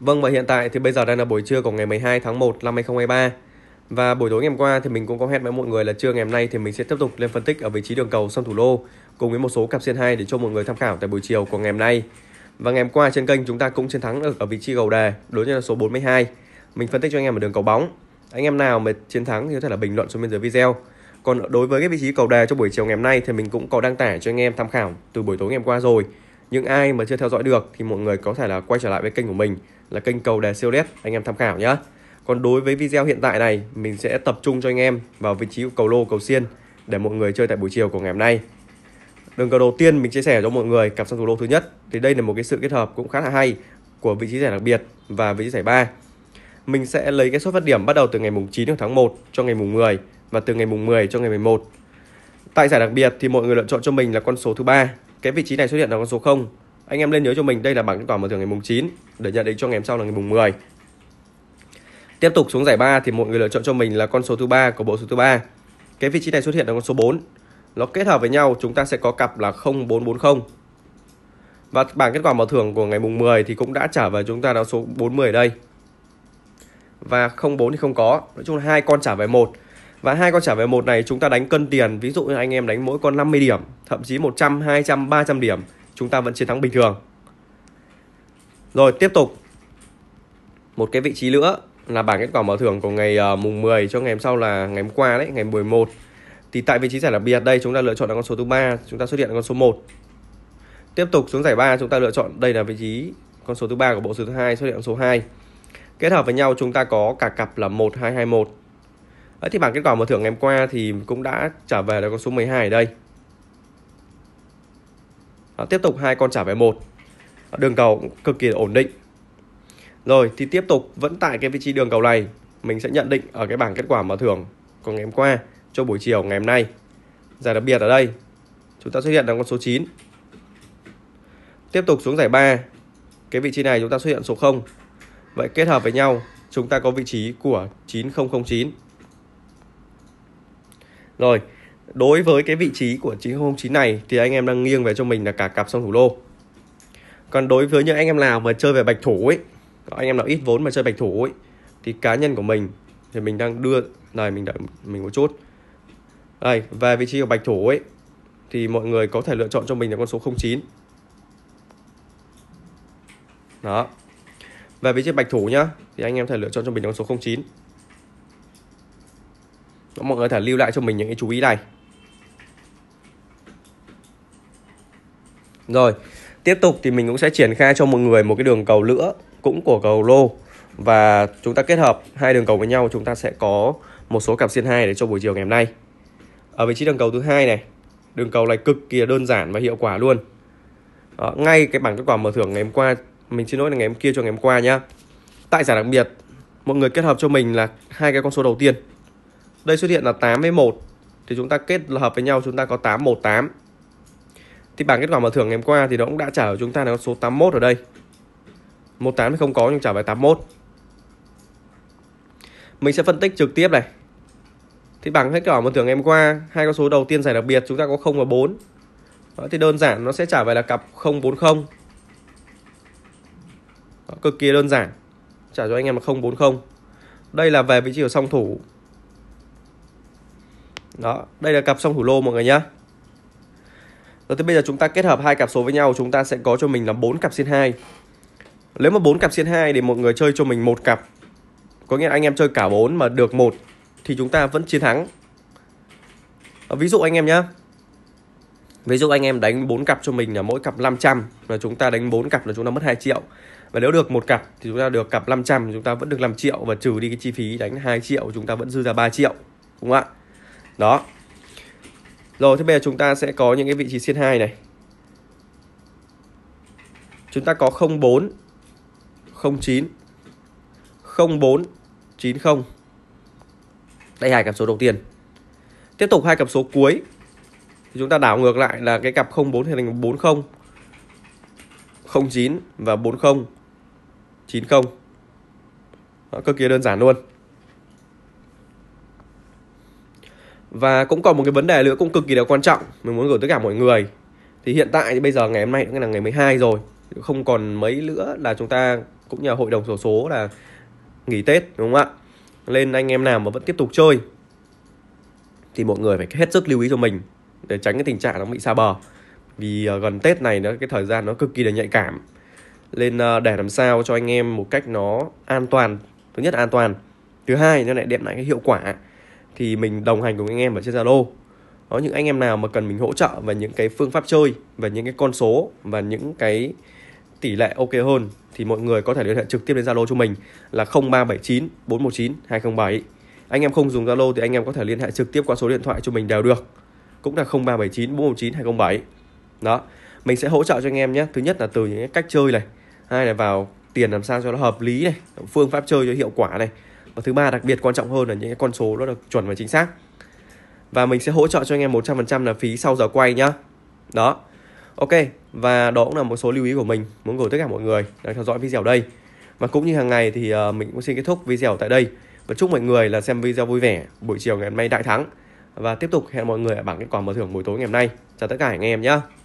Vâng và hiện tại thì bây giờ đang là buổi trưa của ngày 12 tháng 1 năm 2023. Và buổi tối ngày hôm qua thì mình cũng có hẹn với mọi người là trưa ngày hôm nay thì mình sẽ tiếp tục lên phân tích ở vị trí đường cầu sông Thủ lô cùng với một số cặp xiên 2 để cho mọi người tham khảo tại buổi chiều của ngày hôm nay. Và ngày hôm qua trên kênh chúng ta cũng chiến thắng ở, ở vị trí cầu đề đối với là số 42. Mình phân tích cho anh em ở đường cầu bóng. Anh em nào mà chiến thắng thì có thể là bình luận xuống bên dưới video. Còn đối với cái vị trí cầu đề cho buổi chiều ngày hôm nay thì mình cũng có đăng tải cho anh em tham khảo từ buổi tối ngày hôm qua rồi. Những ai mà chưa theo dõi được thì mọi người có thể là quay trở lại với kênh của mình là kênh cầu đề siêu led anh em tham khảo nhé còn đối với video hiện tại này mình sẽ tập trung cho anh em vào vị trí cầu lô cầu xiên để mọi người chơi tại buổi chiều của ngày hôm nay đường cầu đầu tiên mình chia sẻ cho mọi người cặp song thủ lô thứ nhất thì đây là một cái sự kết hợp cũng khá là hay của vị trí giải đặc biệt và vị trí giải ba mình sẽ lấy cái số phát điểm bắt đầu từ ngày mùng 9 tháng 1 cho ngày mùng 10 và từ ngày mùng 10 cho ngày 11. Tại giải đặc biệt thì mọi người lựa chọn cho mình là con số thứ ba. Cái vị trí này xuất hiện là con số 0 anh em lên nhớ cho mình đây là bảng kết quả mở thưởng ngày mùng 9 để nhận định cho ngày hôm sau là ngày mùng 10 tiếp tục xuống giải 3 thì mọi người lựa chọn cho mình là con số thứ ba của bộ số thứ ba cái vị trí này xuất hiện là con số 4 nó kết hợp với nhau chúng ta sẽ có cặp là 0440 và bảng kết quả mở thưởng của ngày mùng 10 thì cũng đã trả về chúng ta là số 40 đây và 04 thì không có nói chung là hai con trả về một và hai con trả về một này chúng ta đánh cân tiền ví dụ như anh em đánh mỗi con 50 điểm thậm chí 100 200 300 điểm chúng ta vẫn chiến thắng bình thường rồi tiếp tục một cái vị trí nữa là bảng kết quả mở thưởng của ngày uh, mùng 10 cho ngày hôm sau là ngày hôm qua đấy ngày 11 thì tại vị trí giải đặc biệt đây chúng ta lựa chọn là con số thứ ba chúng ta xuất hiện là con số 1 tiếp tục xuống giải 3 chúng ta lựa chọn đây là vị trí con số thứ ba của bộ số thứ hai xuất hiện con số 2 kết hợp với nhau chúng ta có cả cặp là 1221 Đấy, thì bảng kết quả mở thưởng ngày hôm qua thì cũng đã trả về là con số 12 ở đây Ờ, tiếp tục hai con trả về một ờ, đường cầu cực kỳ ổn định rồi thì tiếp tục vẫn tại cái vị trí đường cầu này mình sẽ nhận định ở cái bảng kết quả mở thưởng của ngày hôm qua cho buổi chiều ngày hôm nay giải đặc biệt ở đây chúng ta xuất hiện là con số 9 tiếp tục xuống giải 3 cái vị trí này chúng ta xuất hiện số 0 vậy kết hợp với nhau chúng ta có vị trí của 9009 rồi đối với cái vị trí của chín này thì anh em đang nghiêng về cho mình là cả cặp song thủ lô còn đối với những anh em nào mà chơi về bạch thủ ấy anh em nào ít vốn mà chơi bạch thủ ấy thì cá nhân của mình thì mình đang đưa này mình đợi mình một chút đây về vị trí của bạch thủ ấy thì mọi người có thể lựa chọn cho mình là con số 09 đó về vị trí bạch thủ nhá thì anh em có thể lựa chọn cho mình con số 09 mọi người thể lưu lại cho mình những cái chú ý này Rồi, tiếp tục thì mình cũng sẽ triển khai cho mọi người một cái đường cầu lửa cũng của cầu lô và chúng ta kết hợp hai đường cầu với nhau chúng ta sẽ có một số cặp xiên hai để cho buổi chiều ngày hôm nay. Ở vị trí đường cầu thứ hai này, đường cầu này cực kỳ đơn giản và hiệu quả luôn. Đó, ngay cái bảng kết quả mở thưởng ngày hôm qua mình xin lỗi là ngày hôm kia cho ngày hôm qua nhá. Tại giải đặc biệt, mọi người kết hợp cho mình là hai cái con số đầu tiên. Đây xuất hiện là 8 với 1 thì chúng ta kết hợp với nhau chúng ta có 818 thì bảng kết quả mở thưởng ngày hôm qua thì nó cũng đã trả ở chúng ta là con số 81 ở đây 18 thì không có nhưng trả về 81 mình sẽ phân tích trực tiếp này thì bảng kết quả mở thưởng ngày hôm qua hai con số đầu tiên giải đặc biệt chúng ta có 0 và 4 đó, thì đơn giản nó sẽ trả về là cặp 040 đó, cực kỳ đơn giản trả cho anh em là 040 đây là về vị trí của song thủ đó đây là cặp song thủ lô mọi người nhé rồi thì bây giờ chúng ta kết hợp hai cặp số với nhau, chúng ta sẽ có cho mình là bốn cặp xiên 2. Nếu mà bốn cặp xiên 2 thì một người chơi cho mình một cặp. Có nghĩa là anh em chơi cả bốn mà được một thì chúng ta vẫn chiến thắng. Ờ, ví dụ anh em nhé Ví dụ anh em đánh 4 cặp cho mình là mỗi cặp 500 là chúng ta đánh 4 cặp là chúng ta mất 2 triệu. Và nếu được một cặp thì chúng ta được cặp 500 chúng ta vẫn được 5 triệu và trừ đi cái chi phí đánh 2 triệu chúng ta vẫn dư ra 3 triệu. Đúng không ạ? Đó. Rồi thế bây giờ chúng ta sẽ có những cái vị trí xiên 2 này. Chúng ta có 04 09 04 90. Đây hai cặp số đầu tiên. Tiếp tục hai cặp số cuối. Thì chúng ta đảo ngược lại là cái cặp 04 thì thành 40 09 và 40 90. Đó, cực kỳ đơn giản luôn. và cũng còn một cái vấn đề nữa cũng cực kỳ là quan trọng mình muốn gửi tất cả mọi người thì hiện tại thì bây giờ ngày hôm nay cũng là ngày 12 rồi không còn mấy nữa là chúng ta cũng như là hội đồng sổ số, số là nghỉ Tết đúng không ạ nên anh em nào mà vẫn tiếp tục chơi thì mọi người phải hết sức lưu ý cho mình để tránh cái tình trạng nó bị xa bờ vì ờ, gần Tết này nó cái thời gian nó cực kỳ là nhạy cảm nên ờ, để làm sao cho anh em một cách nó an toàn thứ nhất là an toàn thứ hai nó lại đem lại cái hiệu quả thì mình đồng hành cùng anh em ở trên Zalo có những anh em nào mà cần mình hỗ trợ về những cái phương pháp chơi và những cái con số và những cái tỷ lệ ok hơn thì mọi người có thể liên hệ trực tiếp đến Zalo cho mình là 0379 419 207. Anh em không dùng Zalo thì anh em có thể liên hệ trực tiếp qua số điện thoại cho mình đều được. Cũng là 0379 419 207. Đó, mình sẽ hỗ trợ cho anh em nhé. Thứ nhất là từ những cách chơi này, hai là vào tiền làm sao cho nó hợp lý này, phương pháp chơi cho hiệu quả này, và thứ ba đặc biệt quan trọng hơn là những cái con số nó được chuẩn và chính xác và mình sẽ hỗ trợ cho anh em 100% là phí sau giờ quay nhá đó ok và đó cũng là một số lưu ý của mình muốn gửi tất cả mọi người đang theo dõi video đây và cũng như hàng ngày thì ờ, mình cũng xin kết thúc video tại đây và chúc mọi người là xem video vui vẻ buổi chiều ngày hôm nay đại thắng và tiếp tục hẹn mọi người ở bảng kết quả mở thưởng buổi tối ngày hôm nay chào tất cả anh em nhé